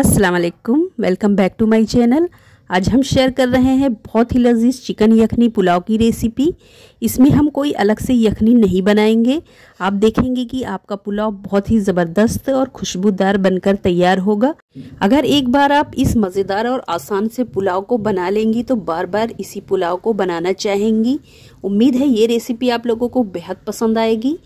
अस्सलाम वालेकुम welcome back to my channel आज हम शेयर कर रहे हैं बहुत ही लजीज चिकन यखनी पुलाव की रेसिपी इसमें हम कोई अलग से यखनी नहीं बनाएंगे आप देखेंगे कि आपका पुलाव बहुत ही ज़बरदस्त और खुशबूदार बनकर तैयार होगा अगर एक बार आप इस मज़ेदार और आसान से पुलाव को बना लेंगी तो बार बार इसी पुलाव को बनाना चाहेंगी उम्मीद है ये रेसिपी आप लोगों को बेहद पसंद आएगी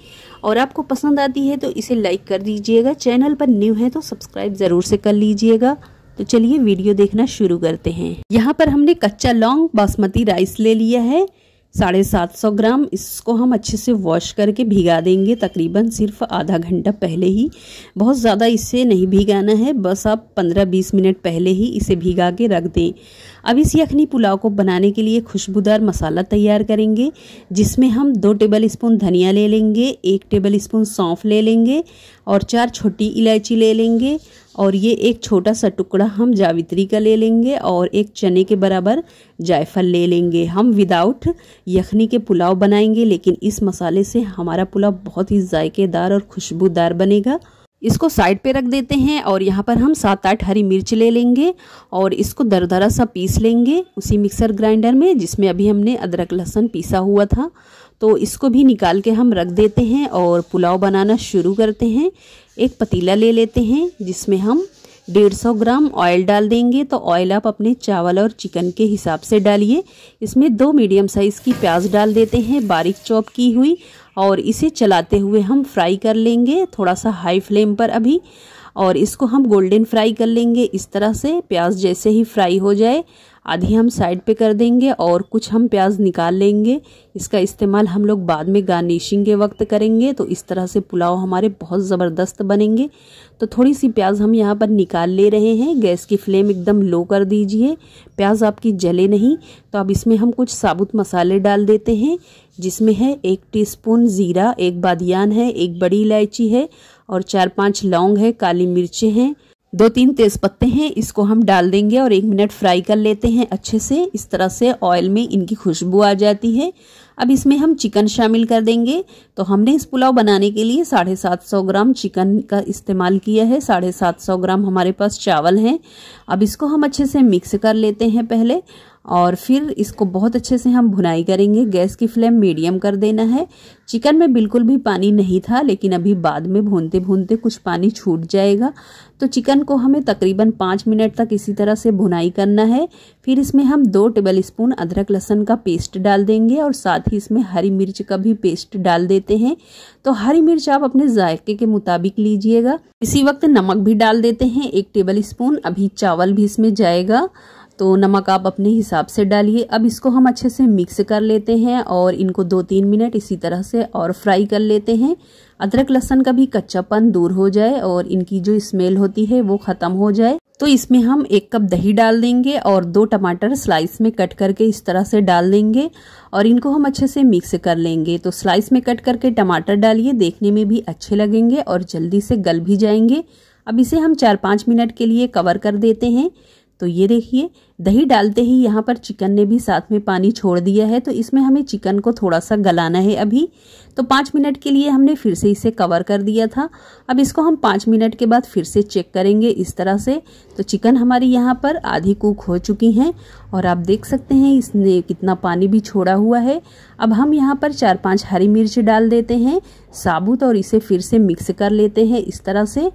और आपको पसंद आती है तो इसे लाइक कर दीजिएगा चैनल पर न्यू है तो सब्सक्राइब ज़रूर से कर लीजिएगा तो चलिए वीडियो देखना शुरू करते हैं यहाँ पर हमने कच्चा लौंग बासमती राइस ले लिया है साढ़े सात सौ ग्राम इसको हम अच्छे से वॉश करके भिगा देंगे तकरीबन सिर्फ आधा घंटा पहले ही बहुत ज़्यादा इसे नहीं भिगाना है बस आप पंद्रह बीस मिनट पहले ही इसे भिगा के रख दें अब इस यखनी पुलाव को बनाने के लिए खुशबूदार मसाला तैयार करेंगे जिसमें हम दो टेबल स्पून धनिया ले लेंगे एक टेबल स्पून सौंफ ले लेंगे और चार छोटी इलायची ले लेंगे और ये एक छोटा सा टुकड़ा हम जावित्री का ले लेंगे और एक चने के बराबर जायफल ले लेंगे हम विदाउट यखनी के पुलाव बनाएंगे लेकिन इस मसाले से हमारा पुलाव बहुत ही जायकेदार और खुशबूदार बनेगा इसको साइड पे रख देते हैं और यहाँ पर हम सात आठ हरी मिर्च ले लेंगे और इसको दरदरा सा पीस लेंगे उसी मिक्सर ग्राइंडर में जिसमें अभी हमने अदरक लहसुन पीसा हुआ था तो इसको भी निकाल के हम रख देते हैं और पुलाव बनाना शुरू करते हैं एक पतीला ले लेते हैं जिसमें हम 150 ग्राम ऑयल डाल देंगे तो ऑयल आप अपने चावल और चिकन के हिसाब से डालिए इसमें दो मीडियम साइज़ की प्याज डाल देते हैं बारीक चॉप की हुई और इसे चलाते हुए हम फ्राई कर लेंगे थोड़ा सा हाई फ्लेम पर अभी और इसको हम गोल्डन फ्राई कर लेंगे इस तरह से प्याज जैसे ही फ्राई हो जाए आधी हम साइड पे कर देंगे और कुछ हम प्याज निकाल लेंगे इसका इस्तेमाल हम लोग बाद में गार्निशिंग के वक्त करेंगे तो इस तरह से पुलाव हमारे बहुत ज़बरदस्त बनेंगे तो थोड़ी सी प्याज हम यहाँ पर निकाल ले रहे हैं गैस की फ्लेम एकदम लो कर दीजिए प्याज आपकी जले नहीं तो अब इसमें हम कुछ साबुत मसाले डाल देते हैं जिसमें है एक टी ज़ीरा एक बादियान है एक बड़ी इलायची है और चार पाँच लौंग है काली मिर्चें हैं दो तीन तेज़ पत्ते हैं इसको हम डाल देंगे और एक मिनट फ्राई कर लेते हैं अच्छे से इस तरह से ऑयल में इनकी खुशबू आ जाती है अब इसमें हम चिकन शामिल कर देंगे तो हमने इस पुलाव बनाने के लिए साढ़े सात सौ ग्राम चिकन का इस्तेमाल किया है साढ़े सात सौ ग्राम हमारे पास चावल हैं अब इसको हम अच्छे से मिक्स कर लेते हैं पहले और फिर इसको बहुत अच्छे से हम भुनाई करेंगे गैस की फ्लेम मीडियम कर देना है चिकन में बिल्कुल भी पानी नहीं था लेकिन अभी बाद में भूनते भूनते कुछ पानी छूट जाएगा तो चिकन को हमें तकरीबन पाँच मिनट तक इसी तरह से भुनाई करना है फिर इसमें हम दो टेबल स्पून अदरक लहसन का पेस्ट डाल देंगे और साथ ही इसमें हरी मिर्च का भी पेस्ट डाल देते हैं तो हरी मिर्च आप अपने जायके के मुताबिक लीजिएगा इसी वक्त नमक भी डाल देते हैं एक टेबल स्पून अभी चावल भी इसमें जाएगा तो नमक आप अपने हिसाब से डालिए अब इसको हम अच्छे से मिक्स कर लेते हैं और इनको दो तीन मिनट इसी तरह से और फ्राई कर लेते हैं अदरक लहसन का भी कच्चापन दूर हो जाए और इनकी जो स्मेल होती है वो ख़त्म हो जाए तो इसमें हम एक कप दही डाल देंगे और दो टमाटर स्लाइस में कट करके इस तरह से डाल देंगे और इनको हम अच्छे से मिक्स कर लेंगे तो स्लाइस में कट करके टमाटर डालिए देखने में भी अच्छे लगेंगे और जल्दी से गल भी जाएंगे अब इसे हम चार पाँच मिनट के लिए कवर कर देते हैं तो ये देखिए दही डालते ही यहाँ पर चिकन ने भी साथ में पानी छोड़ दिया है तो इसमें हमें चिकन को थोड़ा सा गलाना है अभी तो पाँच मिनट के लिए हमने फिर से इसे कवर कर दिया था अब इसको हम पाँच मिनट के बाद फिर से चेक करेंगे इस तरह से तो चिकन हमारी यहाँ पर आधी कुक हो चुकी हैं और आप देख सकते हैं इसने कितना पानी भी छोड़ा हुआ है अब हम यहाँ पर चार पाँच हरी मिर्च डाल देते हैं साबुत और इसे फिर से मिक्स कर लेते हैं इस तरह से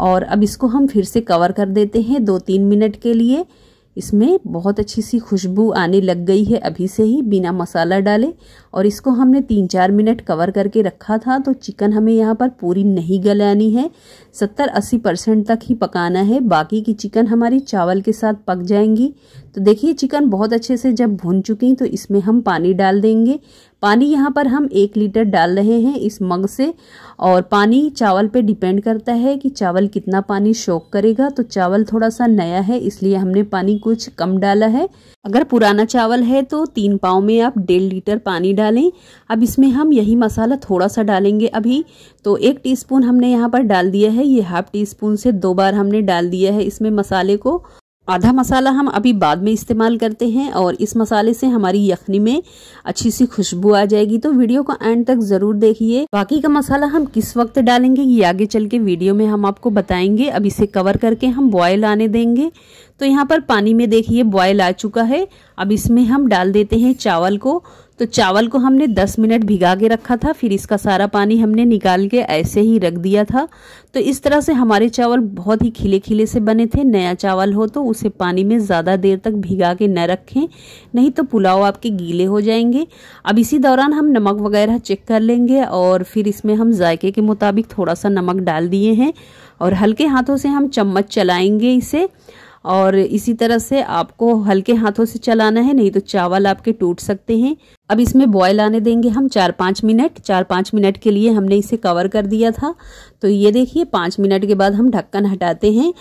और अब इसको हम फिर से कवर कर देते हैं दो तीन मिनट के लिए इसमें बहुत अच्छी सी खुशबू आने लग गई है अभी से ही बिना मसाला डाले और इसको हमने तीन चार मिनट कवर करके रखा था तो चिकन हमें यहाँ पर पूरी नहीं गलानी है सत्तर अस्सी परसेंट तक ही पकाना है बाकी की चिकन हमारी चावल के साथ पक जाएंगी तो देखिए चिकन बहुत अच्छे से जब भुन चुकी तो इसमें हम पानी डाल देंगे पानी यहाँ पर हम एक लीटर डाल रहे हैं इस मग से और पानी चावल पे डिपेंड करता है कि चावल कितना पानी शोक करेगा तो चावल थोड़ा सा नया है इसलिए हमने पानी कुछ कम डाला है अगर पुराना चावल है तो तीन पाव में आप डेढ़ लीटर पानी डालें अब इसमें हम यही मसाला थोड़ा सा डालेंगे अभी तो एक टीस्पून हमने यहाँ पर डाल दिया है ये हाफ टी स्पून से दो बार हमने डाल दिया है इसमें मसाले को आधा मसाला हम अभी बाद में इस्तेमाल करते हैं और इस मसाले से हमारी यखनी में अच्छी सी खुशबू आ जाएगी तो वीडियो को एंड तक ज़रूर देखिए बाकी का मसाला हम किस वक्त डालेंगे ये आगे चल के वीडियो में हम आपको बताएंगे अब इसे कवर करके हम बॉयल आने देंगे तो यहाँ पर पानी में देखिए बॉयल आ चुका है अब इसमें हम डाल देते हैं चावल को तो चावल को हमने 10 मिनट भिगा के रखा था फिर इसका सारा पानी हमने निकाल के ऐसे ही रख दिया था तो इस तरह से हमारे चावल बहुत ही खिले खिले से बने थे नया चावल हो तो उसे पानी में ज़्यादा देर तक भिगा के न रखें नहीं तो पुलाव आपके गीले हो जाएंगे अब इसी दौरान हम नमक वगैरह चेक कर लेंगे और फिर इसमें हम जायके के मुताबिक थोड़ा सा नमक डाल दिए हैं और हल्के हाथों से हम चम्मच चलाएंगे इसे और इसी तरह से आपको हल्के हाथों से चलाना है नहीं तो चावल आपके टूट सकते हैं अब इसमें बॉयल आने देंगे हम चार पाँच मिनट चार पाँच मिनट के लिए हमने इसे कवर कर दिया था तो ये देखिए पाँच मिनट के बाद हम ढक्कन हटाते हैं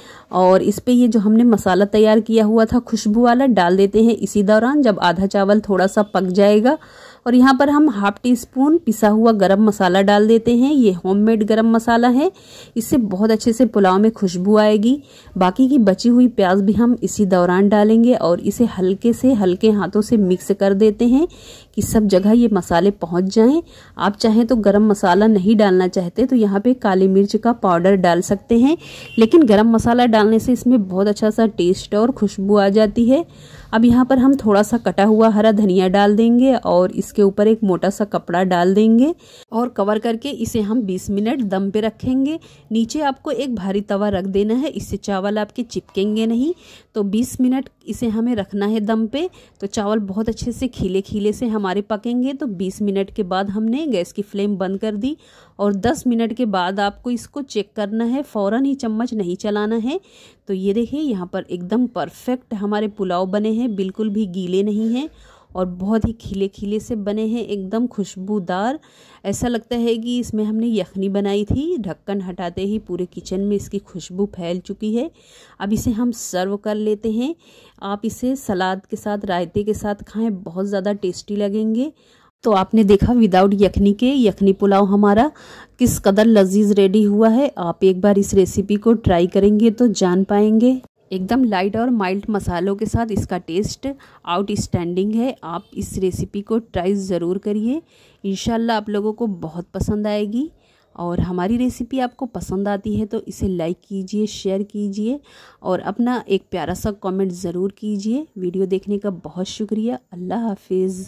और इस पर ये जो हमने मसाला तैयार किया हुआ था खुशबू वाला डाल देते हैं इसी दौरान जब आधा चावल थोड़ा सा पक जाएगा और यहाँ पर हम हाफ टी स्पून पिसा हुआ गरम मसाला डाल देते हैं ये होममेड गरम मसाला है इससे बहुत अच्छे से पुलाव में खुशबू आएगी बाकी की बची हुई प्याज भी हम इसी दौरान डालेंगे और इसे हल्के से हल्के हाथों से मिक्स कर देते हैं कि सब जगह ये मसाले पहुँच जाएँ आप चाहें तो गर्म मसाला नहीं डालना चाहते तो यहाँ पर काली मिर्च का पाउडर डाल सकते हैं लेकिन गर्म मसाला डालने से इसमें बहुत अच्छा सा टेस्ट और खुशबू आ जाती है अब यहाँ पर हम थोड़ा सा कटा हुआ हरा धनिया डाल देंगे और इसके ऊपर एक मोटा सा कपड़ा डाल देंगे और कवर करके इसे हम 20 मिनट दम पे रखेंगे नीचे आपको एक भारी तवा रख देना है इससे चावल आपके चिपकेंगे नहीं तो 20 मिनट इसे हमें रखना है दम पे तो चावल बहुत अच्छे से खिले खिले से हमारे पकेंगे तो बीस मिनट के बाद हमने गैस की फ्लेम बंद कर दी और दस मिनट के बाद आपको इसको चेक करना है फ़ौरन ही चम्मच नहीं चलाना है तो ये देखिए यहाँ पर एकदम परफेक्ट हमारे पुलाव बने हैं हैं बिल्कुल भी गीले नहीं हैं और बहुत ही खिले खिले से बने हैं एकदम खुशबूदार ऐसा लगता है कि इसमें हमने यखनी बनाई थी ढक्कन हटाते ही पूरे किचन में इसकी खुशबू फैल चुकी है अब इसे हम सर्व कर लेते हैं आप इसे सलाद के साथ रायते के साथ खाएं बहुत ज़्यादा टेस्टी लगेंगे तो आपने देखा विदाउट यखनी के यखनी पुलाव हमारा किस कदर लजीज रेडी हुआ है आप एक बार इस रेसिपी को ट्राई करेंगे तो जान पाएंगे एकदम लाइट और माइल्ड मसालों के साथ इसका टेस्ट आउटस्टैंडिंग है आप इस रेसिपी को ट्राई ज़रूर करिए इन आप लोगों को बहुत पसंद आएगी और हमारी रेसिपी आपको पसंद आती है तो इसे लाइक कीजिए शेयर कीजिए और अपना एक प्यारा सा कमेंट ज़रूर कीजिए वीडियो देखने का बहुत शुक्रिया अल्लाह हाफिज़